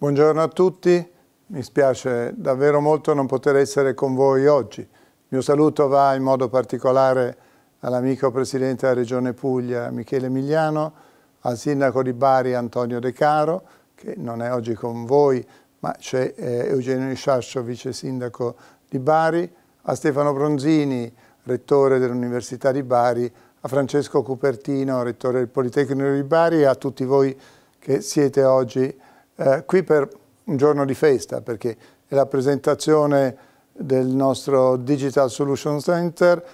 Buongiorno a tutti, mi spiace davvero molto non poter essere con voi oggi. Il mio saluto va in modo particolare all'amico Presidente della Regione Puglia Michele Emiliano, al Sindaco di Bari Antonio De Caro, che non è oggi con voi, ma c'è eh, Eugenio Isciascio, Vice Sindaco di Bari, a Stefano Bronzini, Rettore dell'Università di Bari, a Francesco Cupertino, Rettore del Politecnico di Bari e a tutti voi che siete oggi eh, qui per un giorno di festa perché è la presentazione del nostro Digital Solution Center,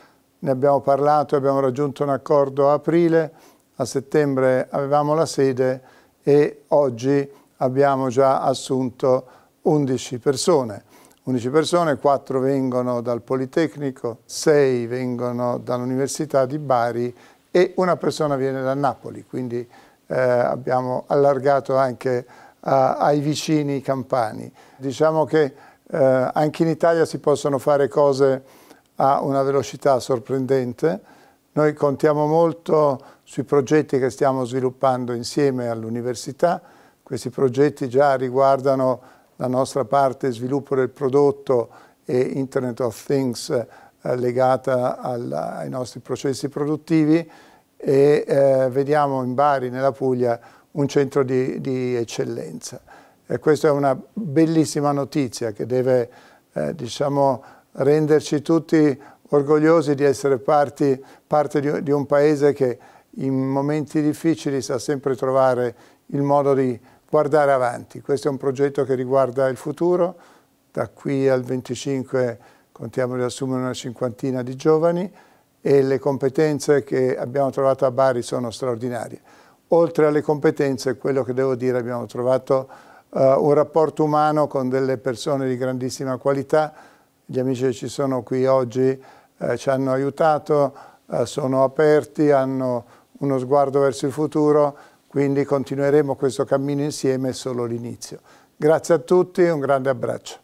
ne abbiamo parlato, abbiamo raggiunto un accordo a aprile, a settembre avevamo la sede e oggi abbiamo già assunto 11 persone. 11 persone, 4 vengono dal Politecnico, 6 vengono dall'Università di Bari e una persona viene da Napoli, quindi eh, abbiamo allargato anche a, ai vicini campani. Diciamo che eh, anche in Italia si possono fare cose a una velocità sorprendente. Noi contiamo molto sui progetti che stiamo sviluppando insieme all'università. Questi progetti già riguardano la nostra parte sviluppo del prodotto e Internet of Things eh, legata al, ai nostri processi produttivi e eh, vediamo in Bari, nella Puglia, un centro di, di eccellenza. E questa è una bellissima notizia che deve eh, diciamo, renderci tutti orgogliosi di essere parti, parte di, di, un paese che in momenti difficili sa sempre trovare il modo di guardare avanti. Questo è un progetto che riguarda il futuro, da qui al 25 contiamo di assumere una cinquantina di giovani e le competenze che abbiamo trovato a Bari sono straordinarie oltre alle competenze, quello che devo dire, abbiamo trovato uh, un rapporto umano con delle persone di grandissima qualità, gli amici che ci sono qui oggi eh, ci hanno aiutato, eh, sono aperti, hanno uno sguardo verso il futuro, quindi continueremo questo cammino insieme, è solo l'inizio. Grazie a tutti, un grande abbraccio.